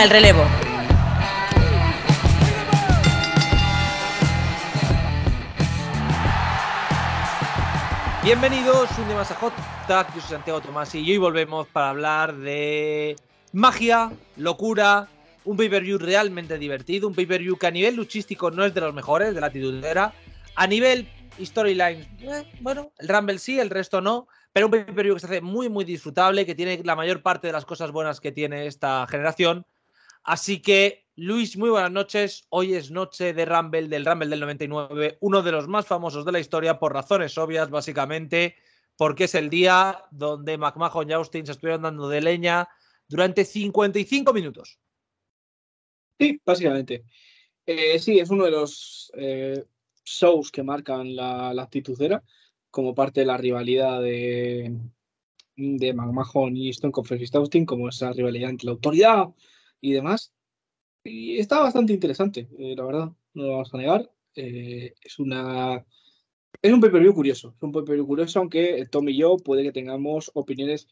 el relevo. Bienvenidos un día más a Hot Tag. Yo soy Santiago Tomás y hoy volvemos para hablar de magia, locura, un pay-per-view realmente divertido, un pay-per-view que a nivel luchístico no es de los mejores de la titulera, a nivel storyline, eh, bueno, el Rumble sí, el resto no, pero un pay-per-view que se hace muy, muy disfrutable, que tiene la mayor parte de las cosas buenas que tiene esta generación Así que, Luis, muy buenas noches. Hoy es noche de Rumble, del Rumble del 99, uno de los más famosos de la historia por razones obvias, básicamente, porque es el día donde McMahon y Austin se estuvieron dando de leña durante 55 minutos. Sí, básicamente. Eh, sí, es uno de los eh, shows que marcan la, la actitudera como parte de la rivalidad de, de McMahon y Stone Cold Austin, como esa rivalidad entre la autoridad y demás. Y está bastante interesante, eh, la verdad, no lo vamos a negar. Eh, es una. Es un pay-per-view curioso. Es un pay view curioso, aunque Tom y yo puede que tengamos opiniones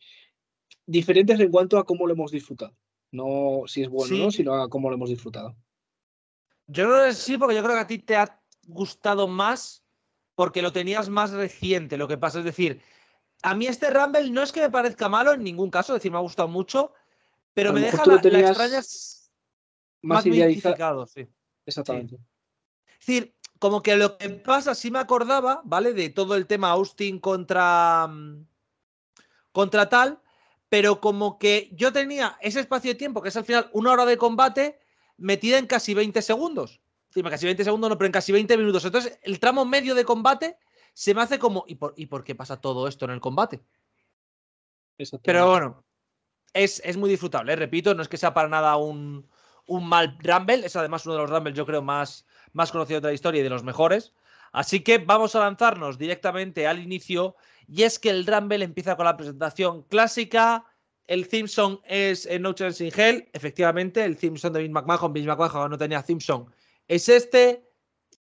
diferentes en cuanto a cómo lo hemos disfrutado. No si es bueno o no, sino a cómo lo hemos disfrutado. Yo creo que sí, porque yo creo que a ti te ha gustado más porque lo tenías más reciente, lo que pasa. Es decir, a mí este Rumble no es que me parezca malo en ningún caso, es decir, me ha gustado mucho, pero me deja la, más, identificadas sí. Exactamente. Es decir, como que lo que pasa, sí me acordaba, ¿vale? De todo el tema Austin contra, mm, contra tal, pero como que yo tenía ese espacio de tiempo, que es al final una hora de combate, metida en casi 20 segundos. Sí, casi 20 segundos, no, pero en casi 20 minutos. Entonces, el tramo medio de combate se me hace como, ¿y por, ¿y por qué pasa todo esto en el combate? Pero bueno, es, muy disfrutable, ¿eh? repito, no es que sea para nada un, mal Rumble, es además uno de los Rumble yo creo más, más conocidos de la historia y de los mejores. Así que vamos a lanzarnos directamente al inicio y es que el Rumble empieza con la presentación clásica. El simpson es eh, No Chance in Hell, efectivamente, el simpson de Vince McMahon, Vince McMahon no tenía simpson es este.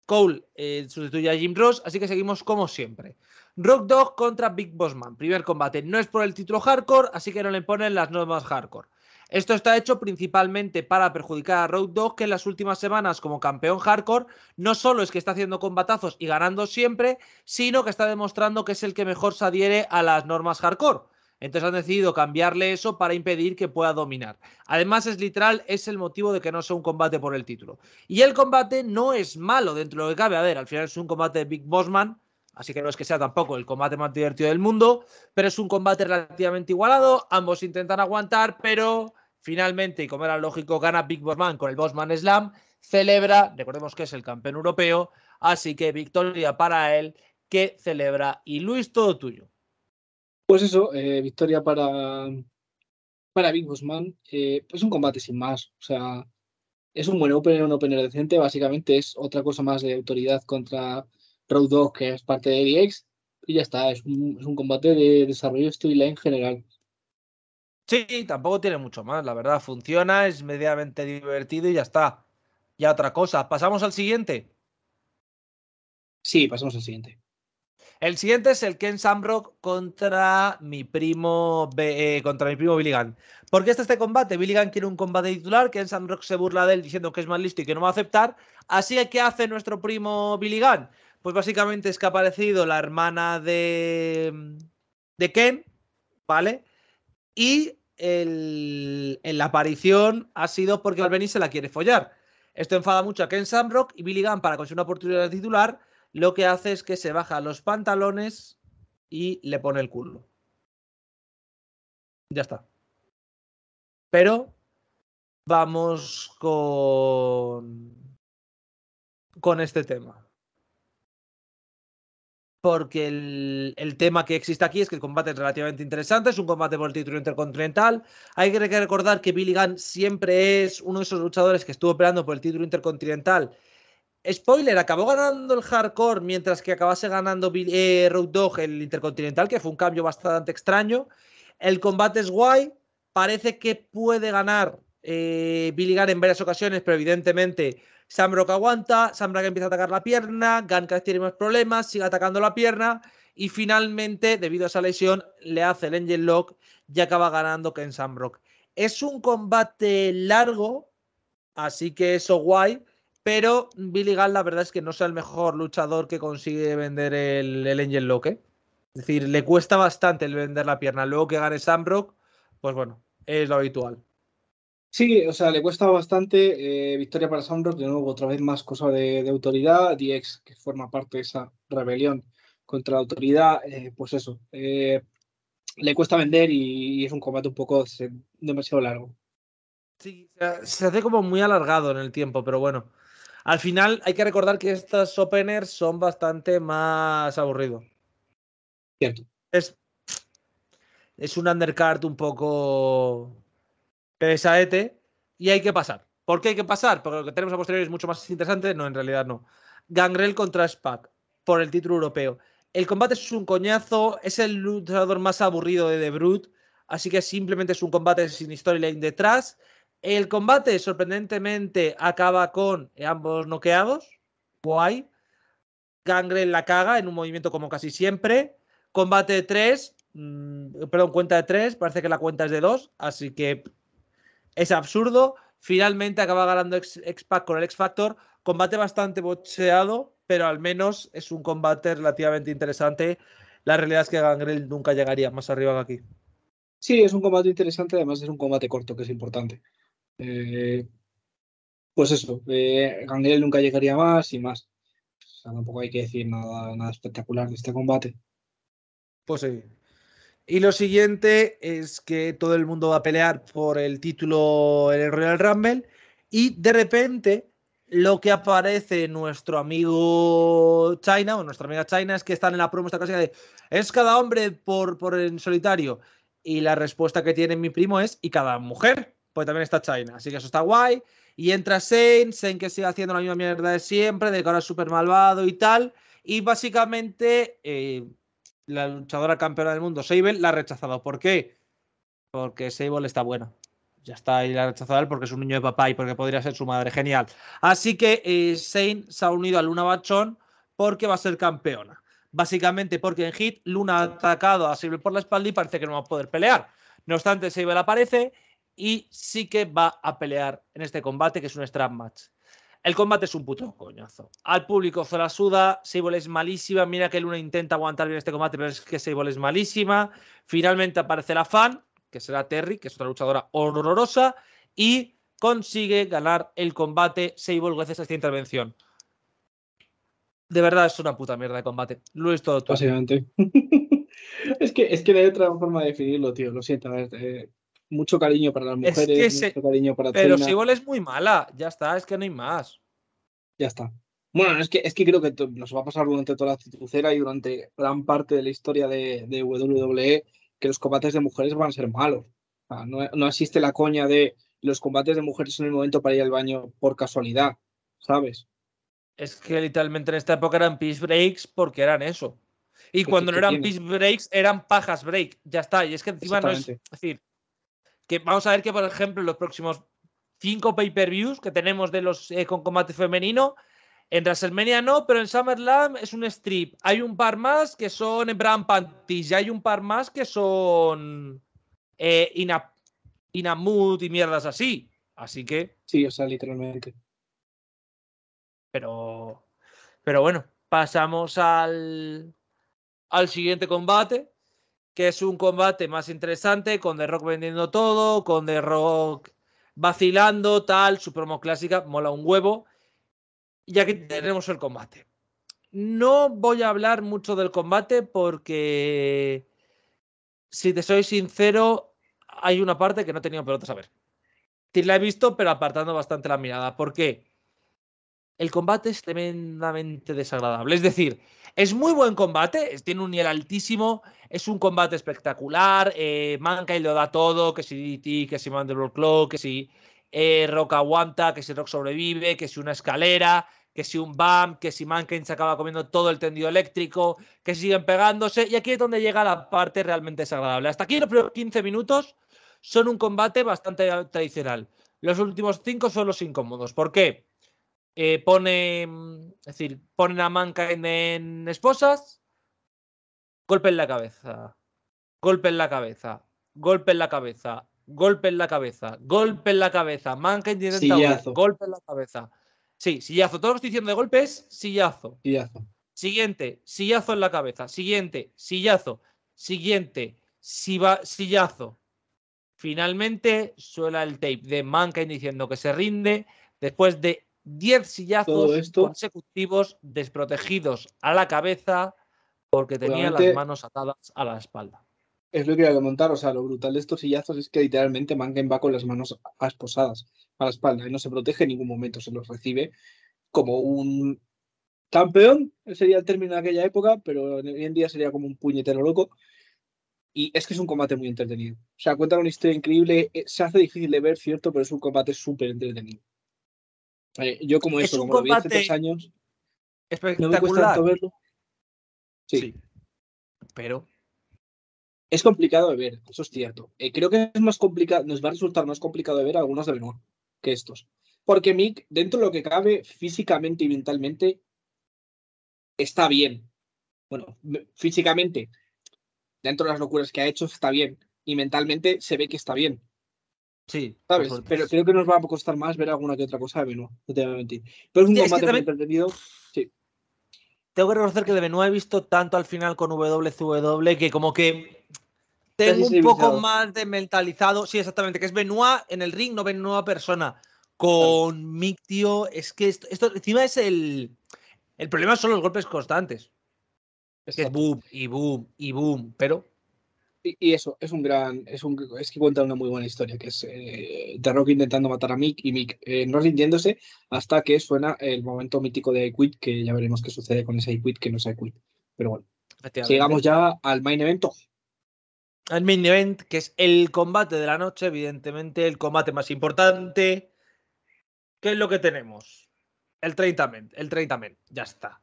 Cole eh, sustituye a Jim Ross, así que seguimos como siempre. Rock Dog contra Big Boss Man. Primer combate. No es por el título hardcore, así que no le ponen las normas hardcore. Esto está hecho principalmente para perjudicar a Road Dog, que en las últimas semanas, como campeón hardcore, no solo es que está haciendo combatazos y ganando siempre, sino que está demostrando que es el que mejor se adhiere a las normas hardcore. Entonces han decidido cambiarle eso para impedir que pueda dominar. Además es literal, es el motivo de que no sea un combate por el título. Y el combate no es malo dentro de lo que cabe. A ver, al final es un combate de Big Bossman, así que no es que sea tampoco el combate más divertido del mundo, pero es un combate relativamente igualado. Ambos intentan aguantar, pero finalmente, y como era lógico, gana Big Bossman con el Bossman Slam. Celebra, recordemos que es el campeón europeo, así que victoria para él que celebra. Y Luis, todo tuyo. Pues eso, eh, victoria para, para Big Guzmán. Eh, es un combate sin más. O sea, es un buen opener, un opener decente. Básicamente es otra cosa más de autoridad contra Road Dog, que es parte de DX. Y ya está, es un, es un combate de desarrollo en general. Sí, tampoco tiene mucho más, la verdad. Funciona, es medianamente divertido y ya está. Ya otra cosa. ¿Pasamos al siguiente? Sí, pasamos al siguiente. El siguiente es el Ken Samrock contra mi primo eh, contra mi primo Billy Gunn. ¿Por qué está este combate? Billy Gunn quiere un combate titular, Ken Samrock se burla de él diciendo que es más listo y que no va a aceptar. Así que, ¿qué hace nuestro primo Billy Gunn? Pues básicamente es que ha aparecido la hermana de, de Ken, ¿vale? Y en la aparición ha sido porque Albany se la quiere follar. Esto enfada mucho a Ken Samrock y Billy Gunn para conseguir una oportunidad de titular lo que hace es que se baja los pantalones y le pone el culo. Ya está. Pero vamos con, con este tema. Porque el, el, tema que existe aquí es que el combate es relativamente interesante, es un combate por el título intercontinental. Hay que recordar que Billy Gunn siempre es uno de esos luchadores que estuvo peleando por el título intercontinental Spoiler, acabó ganando el hardcore mientras que acabase ganando eh, Road Dog el Intercontinental, que fue un cambio bastante extraño. El combate es guay, parece que puede ganar eh, Billy Gunn en varias ocasiones, pero evidentemente Sam aguanta, Sam empieza a atacar la pierna, Gunn tiene más problemas, sigue atacando la pierna y finalmente, debido a esa lesión, le hace el Angel Lock y acaba ganando Ken Sam Es un combate largo, así que eso guay pero Billy Gunn, la verdad es que no sea el mejor luchador que consigue vender el, Engel Angel Es decir, le cuesta bastante el vender la pierna. Luego que gane Sandrock, pues bueno, es lo habitual. Sí, o sea, le cuesta bastante. Eh, victoria para Sandrock, de nuevo, otra vez más cosa de, autoridad. DX, que forma parte de esa rebelión contra la autoridad, eh, pues eso. Eh, le cuesta vender y, es un combate un poco demasiado largo. Sí, se hace como muy alargado en el tiempo, pero bueno. Al final hay que recordar que estos openers son bastante más aburridos. Es, es un undercard un poco pesadete y hay que pasar. ¿Por qué hay que pasar? Porque lo que tenemos a posteriori es mucho más interesante. No, en realidad no. Gangrel contra Spack por el título europeo. El combate es un coñazo, es el luchador más aburrido de The Brute, así que simplemente es un combate sin storyline detrás el combate, sorprendentemente, acaba con ambos noqueados. Guay. Gangrel la caga en un movimiento como casi siempre. Combate de 3, mm, perdón, cuenta de tres, parece que la cuenta es de 2, así que es absurdo. Finalmente acaba ganando X-Pac con el X-Factor. Combate bastante bocheado, pero al menos es un combate relativamente interesante. La realidad es que Gangrel nunca llegaría más arriba que aquí. Sí, es un combate interesante, además es un combate corto, que es importante. Eh, pues eso, eh, nunca llegaría más y más. O tampoco hay que decir nada, espectacular de este combate. Pues sí. Y lo siguiente es que todo el mundo va a pelear por el título en el Royal Rumble y de repente lo que aparece nuestro amigo China o nuestra amiga China es que están en la promo esta clásica de es cada hombre por, por en solitario y la respuesta que tiene mi primo es y cada mujer pues también está China. Así que eso está guay. Y entra Shane... Sein que sigue haciendo la misma mierda de siempre, de que ahora es súper malvado y tal. Y básicamente eh, la luchadora campeona del mundo, Sable, la ha rechazado. ¿Por qué? Porque Sable está buena. Ya está, ahí la ha rechazado porque es un niño de papá y porque podría ser su madre. Genial. Así que eh, se ha unido a Luna Bachón porque va a ser campeona. Básicamente porque en Hit Luna ha atacado a Sable por la espalda y parece que no va a poder pelear. No obstante, Sable aparece y sí que va a pelear en este combate, que es un strap match. El combate es un puto coñazo. Al público se la suda, Sable es malísima. Mira que Luna intenta aguantar bien este combate, pero es que Sable es malísima. Finalmente aparece la fan, que será Terry, que es otra luchadora horrorosa, y consigue ganar el combate Sable gracias a esta intervención. De verdad es una puta mierda de combate. Lo Luis, todo Básicamente. es, que, es que no hay otra forma de definirlo, tío. Lo siento. A ver, eh, mucho cariño para las mujeres, mucho cariño para Pero si Sibol es muy mala, ya está, es que no hay más. Ya está. Bueno, es que, es que creo que nos va a pasar durante toda la citucera y durante gran parte de la historia de, WWE e que los combates de mujeres van a ser malos. no, existe la coña de los combates de mujeres en el momento para ir al baño por casualidad, ¿sabes? Es que literalmente en esta época eran peace breaks porque eran eso. Y cuando no eran peace breaks, eran pajas break. Ya está. Y es que encima no es. Es decir, que vamos a ver que, por ejemplo, los próximos cinco pay-per-views que tenemos de los eh, con combate femenino, en WrestleMania no, pero en SummerSlam es un strip. Hay un par más que son en Brand Panties y hay un par más que son eh, y mierdas así. Así que. Sí, o sea, literalmente. Pero. Pero bueno, pasamos al. Al siguiente combate, que es un combate más interesante, con The Rock vendiendo todo, con The Rock vacilando, tal, su promo clásica, mola un huevo. Y aquí tenemos el combate. No voy a hablar mucho del combate porque, si te soy sincero, hay una parte que no he tenido pelotas a ver. Sí la he visto, pero apartando bastante la mirada. porque El combate es tremendamente desagradable. Es decir, es muy buen combate, tiene un nivel altísimo, es un combate espectacular. Eh, Mankind lo da todo: que si DT, que si Mandelbrot Claw, que si eh, Rock aguanta, que si Rock sobrevive, que si una escalera, que si un BAM, que si Mankind se acaba comiendo todo el tendido eléctrico, que siguen pegándose. Y aquí es donde llega la parte realmente desagradable. Hasta aquí los primeros 15 minutos son un combate bastante tradicional. Los últimos 5 son los incómodos. ¿Por qué? Eh, pone, mm, es decir, pone a Mankind en esposas, golpe en la cabeza, golpe en la cabeza, golpe en la cabeza, golpe en la cabeza, golpe en la cabeza, golpe en la cabeza. Sí, sillazo. Todo lo que estoy diciendo de golpe sillazo. Sillazo. Siguiente, sillazo en la cabeza. Siguiente, sillazo. Siguiente, sillazo. Finalmente suela el tape de Mankind diciendo que se rinde después de 10 sillazos consecutivos desprotegidos a la cabeza porque tenía las manos atadas a la espalda. Es lo que iba a comentar, o sea, lo brutal de estos sillazos es que literalmente Manguen va con las manos esposadas a la espalda y no se protege en ningún momento, se los recibe como un campeón, sería el término de aquella época, pero hoy en día sería como un puñetero loco. Y es que es un combate muy entretenido. O sea, cuenta una historia increíble, eh, se hace difícil de ver, cierto, pero es un combate súper entretenido. Eh, yo como eso, como lo vi hace tres años, No me tanto verlo. Sí. Pero es complicado de ver, eso es cierto. Eh, creo que es más complicado, nos va a resultar más complicado de ver algunos de Benoit que estos. Porque Mick, dentro de lo que cabe, físicamente y mentalmente, está bien. Bueno, físicamente, dentro de las locuras que ha hecho, está bien. Y mentalmente se ve que está bien. Sí. Pero creo que nos va a costar más ver alguna que otra cosa de Benoit, no te voy a mentir. Pero es un entretenido. Sí. Tengo que reconocer que de Benoit he visto tanto al final con WCW que como que tengo un poco más de mentalizado. Sí, exactamente, que es Benoit en el ring, no Benoit persona. Con claro. tío, es que esto, encima es el. El problema son los golpes constantes. Es que boom y boom y boom, pero y, eso, es un gran. Es, un, es que cuenta una muy buena historia, que es eh, Rock intentando matar a Mick y Mick eh, no rindiéndose hasta que suena el momento mítico de I que ya veremos qué sucede con ese que no es Equit. Pero bueno, llegamos ya al main event. Al main event, que es el combate de la noche, evidentemente, el combate más importante. ¿Qué es lo que tenemos? El 30 men, el 30 men, ya está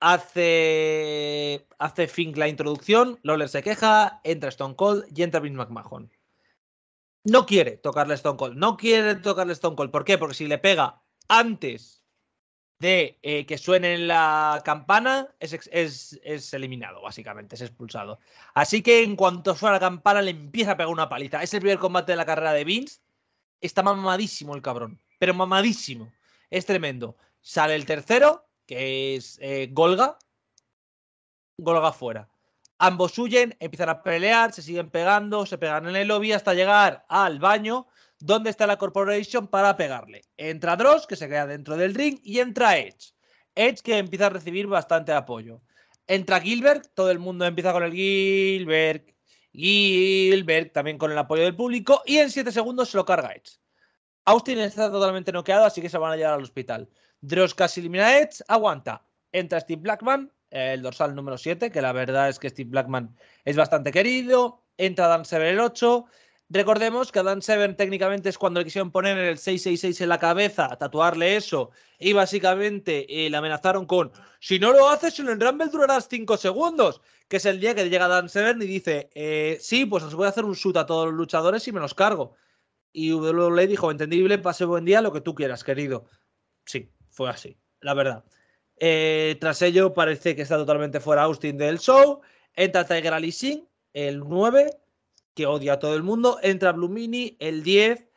hace, hace Fink la introducción, Lawler se queja, entra Stone Cold y entra Vince McMahon. No quiere tocarle Stone Cold, no quiere tocarle Stone Cold. ¿Por qué? Porque si le pega antes de eh, que suene la campana, es, es, eliminado, básicamente, es expulsado. Así que en cuanto suena la campana, le empieza a pegar una paliza. Es el primer combate de la carrera de Vince. Está mamadísimo el cabrón, pero mamadísimo. Es tremendo. Sale el tercero, que es eh, Golga. Golga fuera. Ambos huyen, empiezan a pelear, se siguen pegando, se pegan en el lobby hasta llegar al baño donde está la Corporation para pegarle. Entra Dross, que se queda dentro del ring, y entra Edge. Edge que empieza a recibir bastante apoyo. Entra Gilbert, todo el mundo empieza con el Gilbert, Gilbert, también con el apoyo del público, y en 7 segundos se lo carga Edge. Austin está totalmente noqueado, así que se van a llevar al hospital. Droska Edge, aguanta. Entra Steve Blackman, el dorsal número 7, que la verdad es que Steve Blackman es bastante querido. Entra Dan Severn el 8. Recordemos que a Dan Severn técnicamente es cuando le quisieron poner el 666 en la cabeza, tatuarle eso, y básicamente eh, le amenazaron con: si no lo haces, en el Rumble durarás 5 segundos. Que es el día que llega Dan Severn y dice: eh, Sí, pues os voy a hacer un shoot a todos los luchadores y me los cargo. Y le dijo: Entendible, pase buen día, lo que tú quieras, querido. Sí, fue así, la verdad. Eh, tras ello, parece que está totalmente fuera Austin del show. Entra Tiger Ali el 9, que odia a todo el mundo. Entra Mini el 10.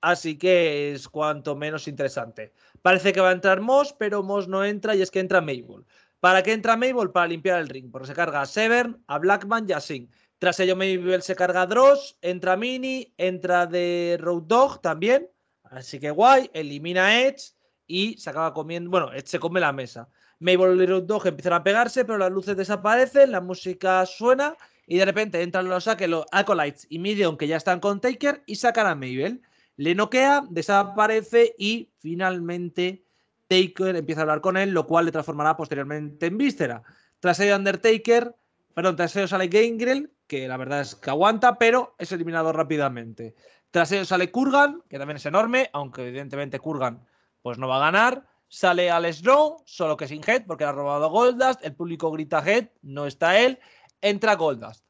Así que es cuanto menos interesante. Parece que va a entrar Moss, pero Moss no entra y es que entra Mabel. ¿Para qué entra Mabel? Para limpiar el ring, porque se carga a Severn, a Blackman y a Singh. Tras ello, Mabel se carga a Dross, entra Mini, entra de Road Dog también. Así que guay, elimina Edge y se acaba comiendo, bueno, eh, se come la mesa. Mabel y los dos empiezan a pegarse, pero las luces desaparecen, la música suena y de repente entran los, los Acolytes y Midian que ya están con Taker y sacan a Mabel. Le noquea, desaparece y finalmente Taker empieza a hablar con él, lo cual le transformará posteriormente en víscera. Tras ello Undertaker, perdón, tras ello sale Gangrel, que la verdad es que aguanta, pero es eliminado rápidamente. Tras ello sale Kurgan, que también es enorme, aunque evidentemente Kurgan pues no va a ganar. Sale al Snow, solo que sin Head, porque ha robado Goldust. El público grita Head, no está él. Entra Goldust,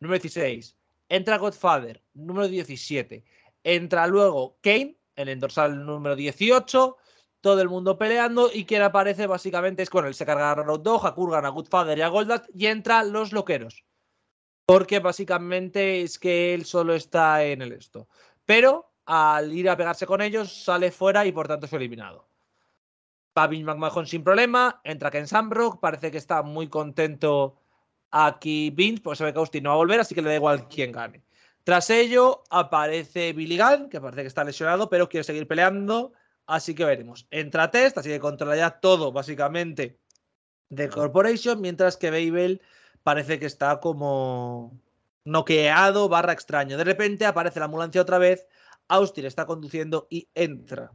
número 16. Entra Godfather, número 17. Entra luego Kane, el endorsal número 18. Todo el mundo peleando y quien aparece básicamente es con él. Se carga a Road Dog, a Kurgan, a Godfather y a Goldust y entra los loqueros. Porque básicamente es que él solo está en el esto. Pero al ir a pegarse con ellos, sale fuera y por tanto es eliminado. Vince McMahon sin problema, entra Ken Sambrock, parece que está muy contento aquí Vince, porque sabe que Austin no va a volver, así que le da igual quién gane. Tras ello aparece Billy Gunn, que parece que está lesionado, pero quiere seguir peleando, así que veremos. Entra Test, así que controla ya todo, básicamente, de Corporation, mientras que Babel parece que está como noqueado, barra extraño. De repente aparece la ambulancia otra vez, Austin está conduciendo y entra.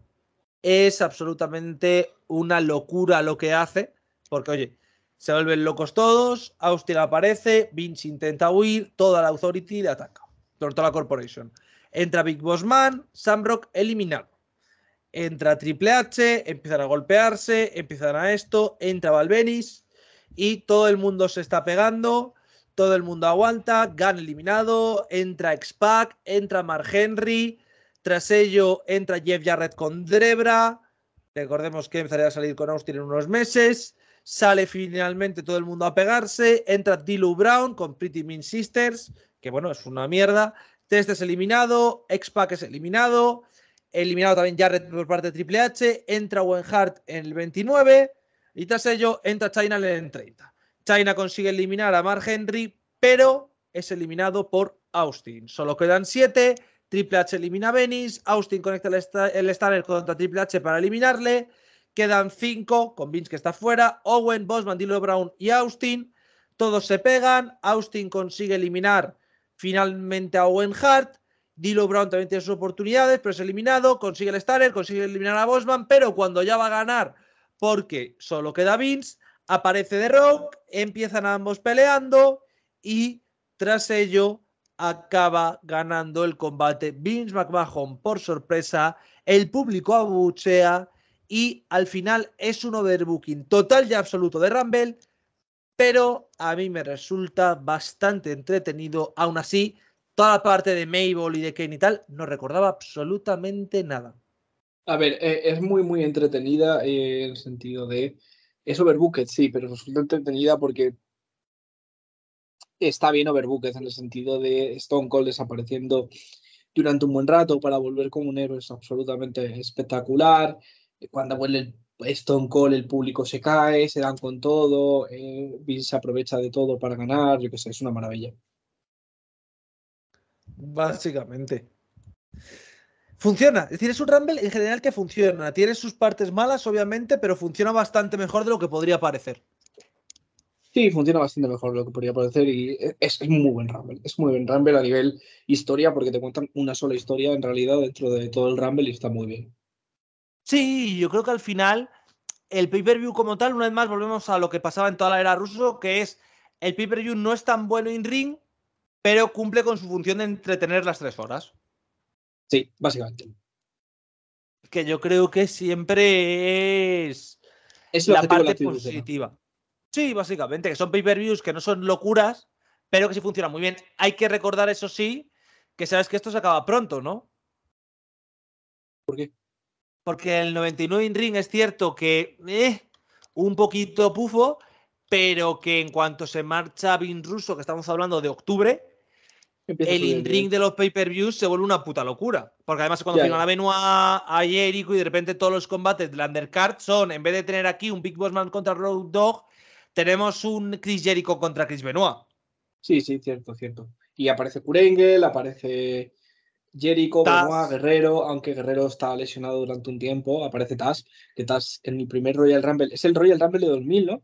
Es absolutamente una locura lo que hace, porque oye, se vuelven locos todos, Austin aparece, Vince intenta huir, toda la Authority le ataca, toda la Corporation. Entra Big Boss Man, Samrock eliminado. Entra Triple H, empiezan a golpearse, empiezan a esto, entra Valvenis y todo el mundo se está pegando, todo el mundo aguanta, Gan eliminado, entra X-Pac, entra Mark Henry, tras ello entra Jeff Jarrett con Drebra. Recordemos que empezaría a salir con Austin en unos meses. Sale finalmente todo el mundo a pegarse. Entra Dilu Brown con Pretty Mean Sisters, que bueno, es una mierda. Test es eliminado. X-Pac es eliminado. Eliminado también Jarrett por parte de Triple H. Entra Owen Hart en el 29. Y tras ello entra China en el 30. China consigue eliminar a Mark Henry, pero es eliminado por Austin. Solo quedan 7. Triple H elimina a Venice, Austin conecta el, Stunner contra Triple H para eliminarle, quedan cinco con Vince que está fuera, Owen, Bosman, Dilo Brown y Austin, todos se pegan, Austin consigue eliminar finalmente a Owen Hart, Dilo Brown también tiene sus oportunidades, pero es eliminado, consigue el Stunner, consigue eliminar a Bosman, pero cuando ya va a ganar, porque solo queda Vince, aparece The Rock, empiezan ambos peleando y tras ello acaba ganando el combate Vince McMahon por sorpresa, el público abuchea y al final es un overbooking total y absoluto de Rumble, pero a mí me resulta bastante entretenido. Aún así, toda la parte de Mabel y de Kane y tal no recordaba absolutamente nada. A ver, eh, es muy, muy entretenida eh, en el sentido de. Es overbooked, sí, pero resulta entretenida porque está bien Overbooked en el sentido de Stone Cold desapareciendo durante un buen rato para volver como un héroe es absolutamente espectacular. Cuando vuelve Stone Cold el público se cae, se dan con todo, Bill eh, se aprovecha de todo para ganar, yo qué sé, es una maravilla. Básicamente. Funciona, es decir, es un Rumble en general que funciona. Tiene sus partes malas, obviamente, pero funciona bastante mejor de lo que podría parecer. Sí, funciona bastante mejor lo que podría parecer y es, muy buen Rumble. Es muy buen Rumble a nivel historia porque te cuentan una sola historia en realidad dentro de todo el Rumble y está muy bien. Sí, yo creo que al final el pay-per-view como tal, una vez más volvemos a lo que pasaba en toda la era ruso, que es el pay-per-view no es tan bueno en ring, pero cumple con su función de entretener las tres horas. Sí, básicamente. Que yo creo que siempre es, es la parte positiva. Sí, básicamente, que son pay-per-views que no son locuras, pero que sí funcionan muy bien. Hay que recordar, eso sí, que sabes que esto se acaba pronto, ¿no? ¿Por qué? Porque el 99 in ring es cierto que eh, un poquito pufo, pero que en cuanto se marcha Bin Russo, que estamos hablando de octubre, el in-ring de los pay-per-views se vuelve una puta locura. Porque además cuando final la venua a Jericho y de repente todos los combates la undercard son, en vez de tener aquí un Big Boss Man contra Road Dog, tenemos un Chris Jericho contra Chris Benoit. Sí, sí, cierto, cierto. Y aparece Kurengel, aparece Jericho, Benoit, Guerrero, aunque Guerrero está lesionado durante un tiempo, aparece Taz, que Taz en mi primer Royal Rumble, es el Royal Rumble de 2000, ¿no?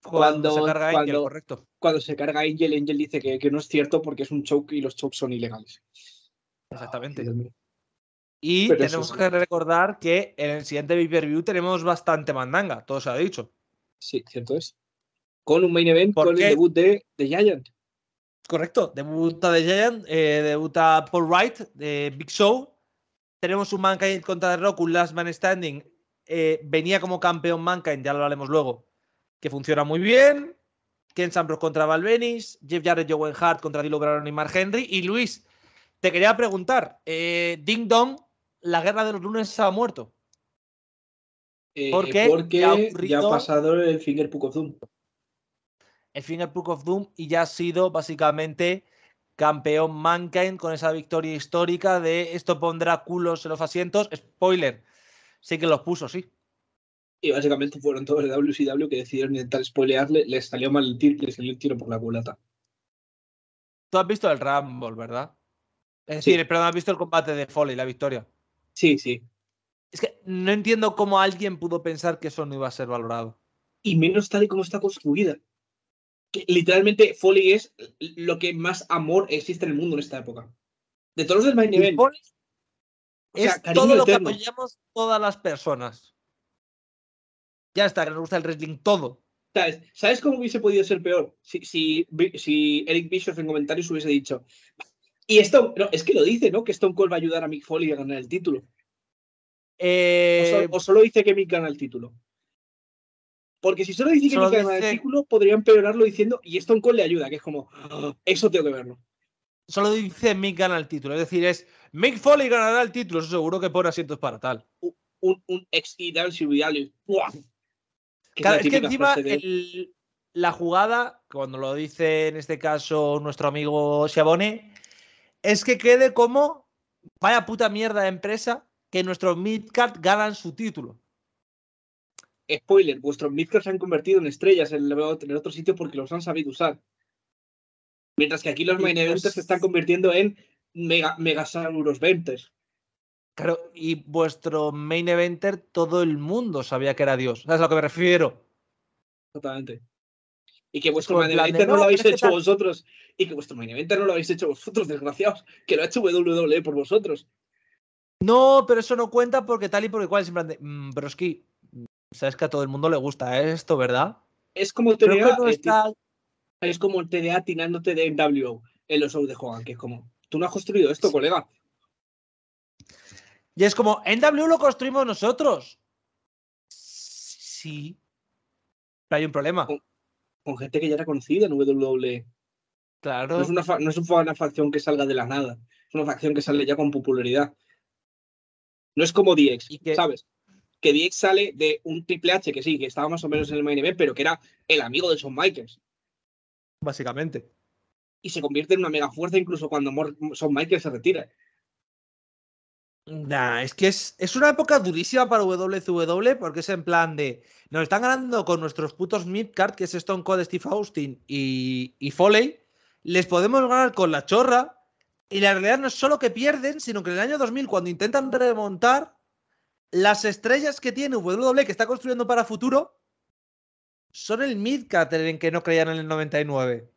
Cuando, cuando se carga Angel, correcto. Cuando se carga Angel, Angel dice que, no es cierto porque es un choke y los chokes son ilegales. Exactamente. y tenemos que recordar que en el siguiente pay per tenemos bastante mandanga, todo se ha dicho. Sí, cierto es con un main event, con el debut de, de Giant. Correcto, debuta de Giant, eh, debuta Paul Wright, de Big Show. Tenemos un Mankind contra The Rock, un Last Man Standing. Eh, venía como campeón Mankind, ya lo hablaremos luego, que funciona muy bien. Ken Sambros contra Valvenis, Jeff Jarrett, Joe Hart contra Dilo y Mark Henry. Y Luis, te quería preguntar, eh, Ding Dong, la guerra de los lunes ha muerto. ¿Por qué? Porque ya ha, pasado el Finger Puck of el Finger Book of Doom y ya ha sido básicamente campeón Mankind con esa victoria histórica de esto pondrá culos en los asientos. Spoiler, sí que los puso, sí. Y básicamente fueron todos de WCW que decidieron intentar spoilearle, les salió mal el tiro, les salió el tiro por la culata. Tú has visto el Rumble, ¿verdad? Es sí. pero no has visto el combate de Foley, la victoria. Sí, sí. Es que no entiendo cómo alguien pudo pensar que eso no iba a ser valorado. Y menos tal y como está construida literalmente Foley es lo que más amor existe en el mundo en esta época. De todos los del main event. Foley es todo lo que apoyamos todas las personas. Ya está, que nos gusta el wrestling todo. ¿Sabes? cómo hubiese podido ser peor? Si, si, si Eric Bischoff en comentarios hubiese dicho. Y esto es que lo dice, ¿no? Que Stone Cold va a ayudar a Mick Foley a ganar el título. Eh, o, solo dice que Mick gana el título. Porque si solo dice que no gana el artículo, podrían empeorarlo diciendo y Stone Cold le ayuda, que es como, ah, eso tengo que verlo. Solo dice Mick gana el título, es decir, es Mick Foley ganará el título, eso seguro que pone asientos para tal. Un, un ex y Claro, es que encima la jugada, cuando lo dice en este caso nuestro amigo chabone es que quede como vaya puta mierda de empresa que nuestros Midcard ganan su título spoiler, vuestros midcars se han convertido en estrellas en el, otro sitio porque los han sabido usar. Mientras que aquí los main eventers se están convirtiendo en mega, Saluros venters Claro, y vuestro main eventer todo el mundo sabía que era Dios. ¿Sabes a lo que me refiero? Totalmente. Y que vuestro main eventer no, lo habéis hecho vosotros. Y que vuestro main eventer no lo habéis hecho vosotros, desgraciados. Que lo ha hecho WWE por vosotros. No, pero eso no cuenta porque tal y por cual Es en mm, broski, Sabes que a todo el mundo le gusta esto, ¿verdad? Es como TDA. Es como el TDA de MWO en los shows de Hogan, que es como, tú no has construido esto, colega. Y es como, NW lo construimos nosotros. Sí. Pero hay un problema. Con, gente que ya era conocida en WWE. Claro. No es, una, facción que salga de la nada. Es una facción que sale ya con popularidad. No es como DX, ¿sabes? que DX sale de un Triple H que sí, que estaba más o menos en el main event, pero que era el amigo de Shawn Michaels. Básicamente. Y se convierte en una mega fuerza incluso cuando Shawn Michaels se retira. Nah, es que es, una época durísima para WCW e, porque es en plan de. Nos están ganando con nuestros putos midcard, que es Stone Cold, Steve Austin y, y Foley. Les podemos ganar con la chorra. Y la realidad no es solo que pierden, sino que en el año 2000, cuando intentan remontar, las estrellas que tiene W e que está construyendo para futuro son el Midcater en que no creían en el 99.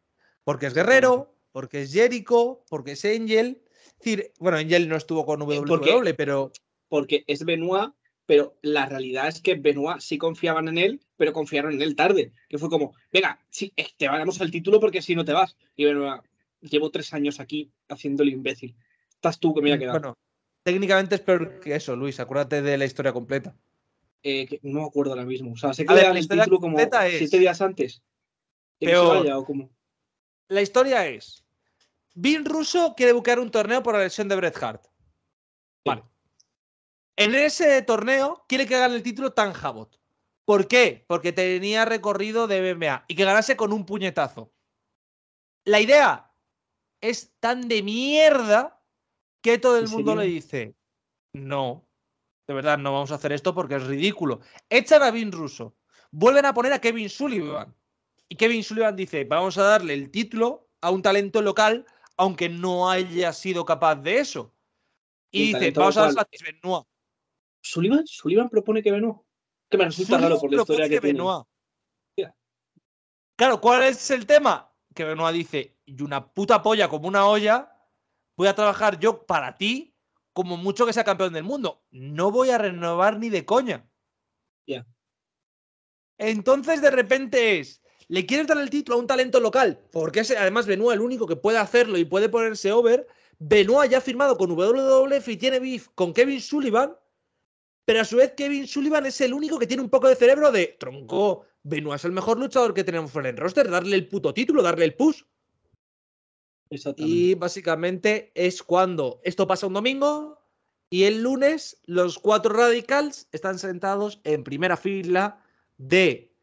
Porque es Guerrero, porque es Jericho, porque es Angel. Es decir, bueno, Angel no estuvo con WWE, pero. Porque es Benoit, pero la realidad es que Benoit sí confiaban en él, pero confiaron en él tarde. Que fue como, venga, si te vamos al título porque si no te vas. Y Benoit, llevo tres años aquí haciéndole imbécil. Estás tú que me a mm, quedar técnicamente es peor que eso, Luis. Acuérdate de la historia completa. Eh, no me acuerdo ahora mismo. O sea, sé que la historia título como es siete días antes. La historia es: Bill Russo quiere buscar un torneo por la lesión de Bret Hart. Vale. En ese torneo quiere que gane el título Tan Jabot. ¿Por qué? Porque tenía recorrido de BMA y que ganase con un puñetazo. La idea es tan de mierda que todo el mundo le dice, no, de verdad, no vamos a hacer esto porque es ridículo. Echan a Vin Russo, vuelven a poner a Kevin Sullivan. Y Kevin Sullivan dice, vamos a darle el título a un talento local, aunque no haya sido capaz de eso. Y, dice, vamos a darle a Benoit. ¿Sullivan? ¿Sullivan propone que Benoit? Que me resulta raro por la historia que, Claro, ¿cuál es el tema? Que Benoit dice, y una puta polla como una olla, voy a trabajar yo para ti como mucho que sea campeón del mundo. No voy a renovar ni de coña. ya Entonces de repente es, le quieres dar el título a un talento local, porque es además Benoit el único que puede hacerlo y puede ponerse over. Benoit ya ha firmado con WWF e y tiene beef con Kevin Sullivan, pero a su vez Kevin Sullivan es el único que tiene un poco de cerebro de tronco. Benoit es el mejor luchador que tenemos en el roster, darle el puto título, darle el push. Y básicamente es cuando esto pasa un domingo y el lunes los cuatro radicals están sentados en primera fila de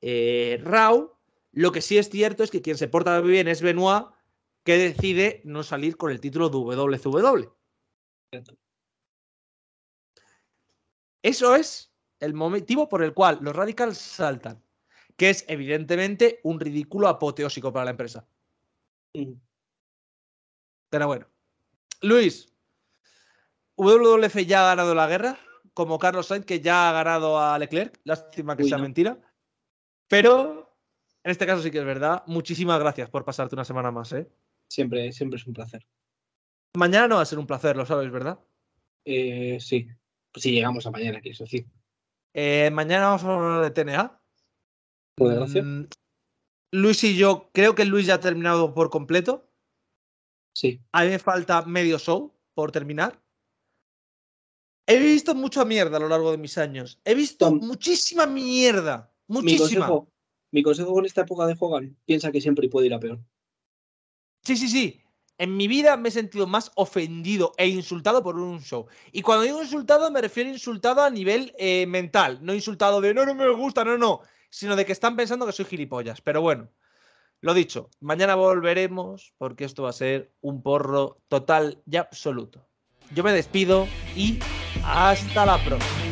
eh, Raw. Lo que sí es cierto es que quien se porta bien es Benoit, que decide no salir con el título de WCW. Eso es el motivo por el cual los radicals saltan, que es evidentemente un ridículo apoteósico para la empresa. Pero bueno. Luis, WWF ya ha ganado la guerra, como Carlos Sainz, que ya ha ganado a Leclerc. Lástima que sea mentira. Pero en este caso sí que es verdad. Muchísimas gracias por pasarte una semana más. ¿eh? Siempre, siempre es un placer. Mañana no va a ser un placer, lo sabes, ¿verdad? Eh, sí. si llegamos a mañana, quiero decir. sí eh, mañana vamos a hablar de TNA. Muchas gracias. Mm, Luis y yo, creo que Luis ya ha terminado por completo. Sí. A mí me falta medio show por terminar. He visto mucha mierda a lo largo de mis años. He visto muchísima mierda. Muchísima. Mi consejo, con esta época de jugar, piensa que siempre puede ir a peor. Sí, sí, sí. En mi vida me he sentido más ofendido e insultado por un show. Y cuando digo insultado, me refiero a insultado a nivel eh, mental. No insultado de no, no me gusta, no, no. Sino de que están pensando que soy gilipollas. Pero bueno. Lo dicho, mañana volveremos porque esto va a ser un porro total y absoluto. Yo me despido y hasta la próxima.